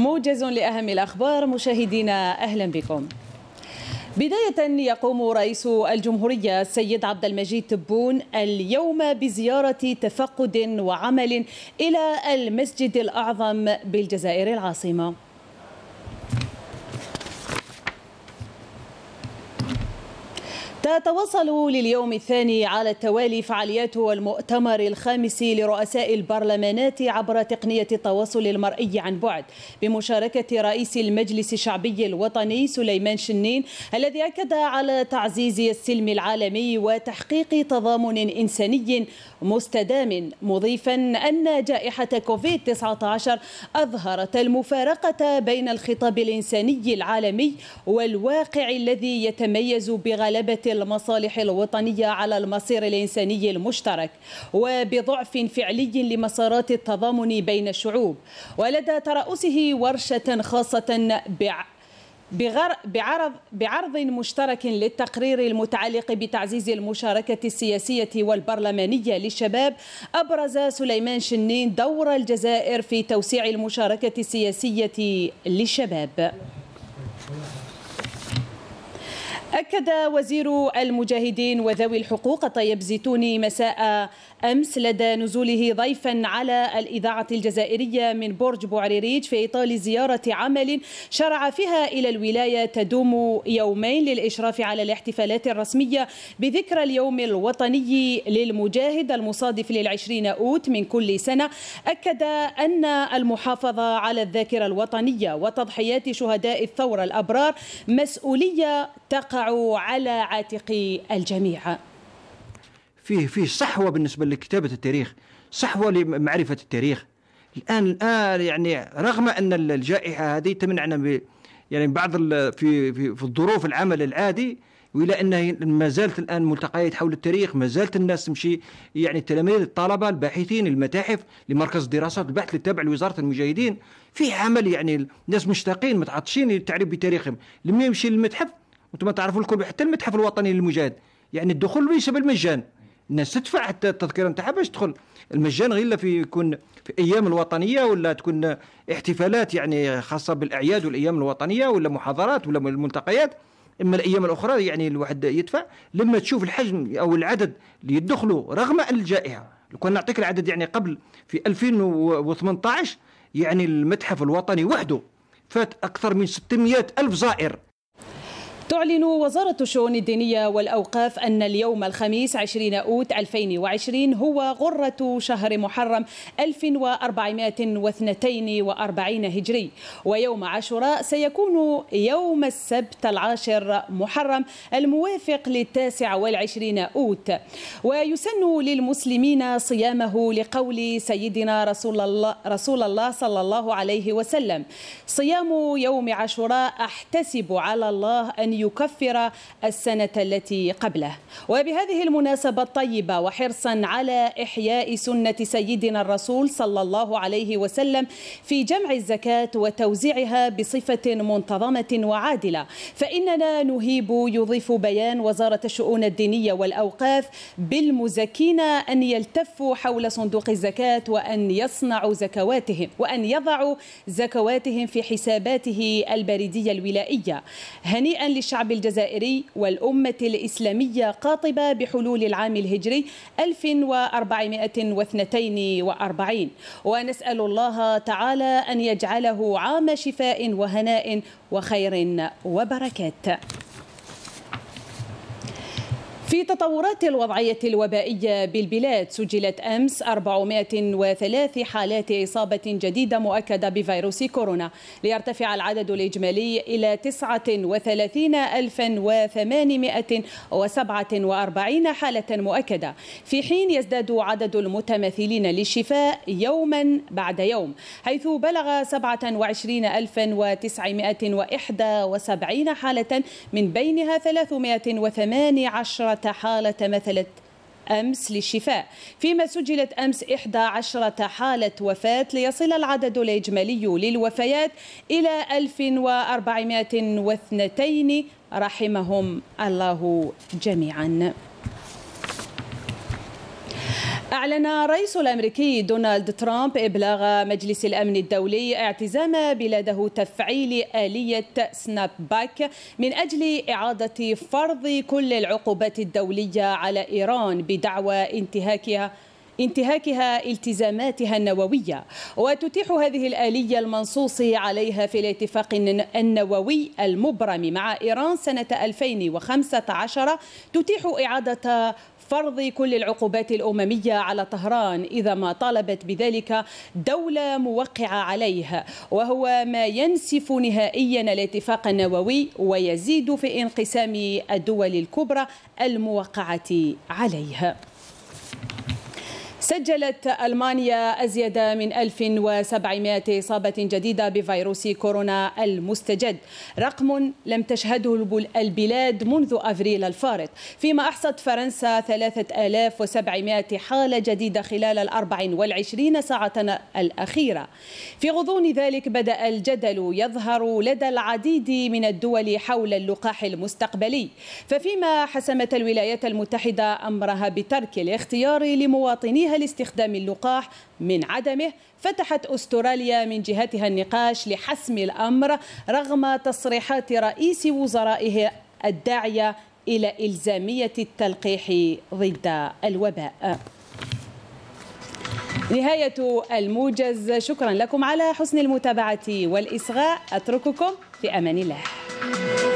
موجز لأهم الأخبار مشاهدينا أهلا بكم بداية يقوم رئيس الجمهورية السيد عبد المجيد تبون اليوم بزيارة تفقد وعمل إلى المسجد الأعظم بالجزائر العاصمة تتواصل لليوم الثاني على التوالي فعاليات المؤتمر الخامس لرؤساء البرلمانات عبر تقنية التواصل المرئي عن بعد بمشاركة رئيس المجلس الشعبي الوطني سليمان شنين الذي أكد على تعزيز السلم العالمي وتحقيق تضامن إنساني مستدام مضيفا أن جائحة كوفيد-19 أظهرت المفارقة بين الخطاب الإنساني العالمي والواقع الذي يتميز بغلبة المصالح الوطنية على المصير الإنساني المشترك وبضعف فعلي لمسارات التضامن بين الشعوب ولدى ترأسه ورشة خاصة بع بعرض بعرض مشترك للتقرير المتعلق بتعزيز المشاركة السياسية والبرلمانية للشباب أبرز سليمان شنين دور الجزائر في توسيع المشاركة السياسية للشباب. أكد وزير المجاهدين وذوي الحقوق طيب زيتوني مساء أمس لدى نزوله ضيفا على الإذاعة الجزائرية من برج بوعريريج في إطار زيارة عمل شرع فيها إلى الولاية تدوم يومين للإشراف على الاحتفالات الرسمية بذكرى اليوم الوطني للمجاهد المصادف للعشرين أوت من كل سنة أكد أن المحافظة على الذاكرة الوطنية وتضحيات شهداء الثورة الأبرار مسؤولية تقع على عاتق الجميع فيه فيه صحوه بالنسبه لكتابه التاريخ صحوه لمعرفه التاريخ الان الان يعني رغم ان الجائحه هذه تمنعنا يعني بعض في في في الظروف العمل العادي والى ان ما زالت الان ملتقيات حول التاريخ ما زالت الناس تمشي يعني التلاميذ الطلبه الباحثين المتاحف لمركز الدراسات البحث اللي تابع لوزاره المجاهدين في عمل يعني الناس مشتاقين متعطشين للتعريف بتاريخهم لما يمشي للمتحف وانتم تعرفوا الكل حتى المتحف الوطني للمجاهد يعني الدخول ليس بالمجان الناس تدفع حتى التذكره نتاعها باش تدخل المجان غير في يكون في ايام الوطنيه ولا تكون احتفالات يعني خاصه بالاعياد والايام الوطنيه ولا محاضرات ولا الملتقيات اما الايام الاخرى يعني الواحد يدفع لما تشوف الحجم او العدد اللي يدخلوا رغم الجائحه لو كان نعطيك العدد يعني قبل في 2018 يعني المتحف الوطني وحده فات اكثر من 600 الف زائر تعلن وزارة الشؤون الدينية والأوقاف أن اليوم الخميس 20 أوت 2020 هو غرة شهر محرم 1442 هجري ويوم عاشوراء سيكون يوم السبت العاشر محرم الموافق للتاسع والعشرين أوت ويسن للمسلمين صيامه لقول سيدنا رسول الله, رسول الله صلى الله عليه وسلم صيام يوم عاشوراء أحتسب على الله أن يكفر السنة التي قبله وبهذه المناسبة الطيبة وحرصا على إحياء سنة سيدنا الرسول صلى الله عليه وسلم في جمع الزكاة وتوزيعها بصفة منتظمة وعادلة فإننا نهيب يضيف بيان وزارة الشؤون الدينية والأوقاف بالمزكين أن يلتفوا حول صندوق الزكاة وأن يصنعوا زكواتهم وأن يضعوا زكواتهم في حساباته البريدية الولائية هنيئا للشباب الشعب الجزائري والأمة الإسلامية قاطبة بحلول العام الهجري 1442 ونسأل الله تعالى أن يجعله عام شفاء وهناء وخير وبركات في تطورات الوضعية الوبائية بالبلاد سجلت أمس 403 حالات إصابة جديدة مؤكدة بفيروس كورونا ليرتفع العدد الإجمالي إلى 39847 حالة مؤكدة في حين يزداد عدد المتماثلين للشفاء يوما بعد يوم حيث بلغ 27971 حالة من بينها 318 حالة مثلت أمس للشفاء فيما سجلت أمس 11 حالة وفاة ليصل العدد الإجمالي للوفيات إلى 1402 رحمهم الله جميعاً أعلن الرئيس الأمريكي دونالد ترامب إبلاغ مجلس الأمن الدولي اعتزام بلاده تفعيل آلية سناب باك من أجل إعادة فرض كل العقوبات الدولية على إيران بدعوى انتهاكها انتهاكها التزاماتها النووية وتتيح هذه الآلية المنصوص عليها في الاتفاق النووي المبرم مع إيران سنة 2015 تتيح إعادة فرض كل العقوبات الأممية على طهران إذا ما طالبت بذلك دولة موقعة عليه وهو ما ينسف نهائيا الاتفاق النووي ويزيد في انقسام الدول الكبرى الموقعة عليه سجلت ألمانيا أزيد من 1700 إصابة جديدة بفيروس كورونا المستجد رقم لم تشهده البلاد منذ أفريل الفارط فيما أحصت فرنسا 3700 حالة جديدة خلال ال 24 ساعة الأخيرة في غضون ذلك بدأ الجدل يظهر لدى العديد من الدول حول اللقاح المستقبلي ففيما حسمت الولايات المتحدة أمرها بترك الاختيار لمواطنيها لاستخدام اللقاح من عدمه فتحت استراليا من جهتها النقاش لحسم الامر رغم تصريحات رئيس وزرائه الداعيه الى الزاميه التلقيح ضد الوباء نهاية الموجز شكرا لكم على حسن المتابعة والإصغاء أترككم في أمان الله